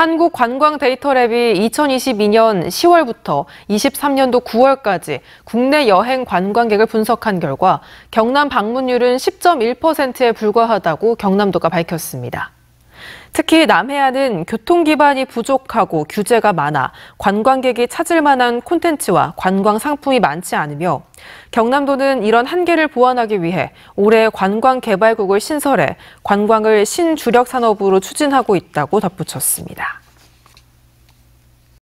한국관광데이터랩이 2022년 10월부터 23년도 9월까지 국내 여행 관광객을 분석한 결과 경남 방문율은 10.1%에 불과하다고 경남도가 밝혔습니다. 특히 남해안은 교통 기반이 부족하고 규제가 많아 관광객이 찾을 만한 콘텐츠와 관광 상품이 많지 않으며 경남도는 이런 한계를 보완하기 위해 올해 관광 개발국을 신설해 관광을 신주력 산업으로 추진하고 있다고 덧붙였습니다.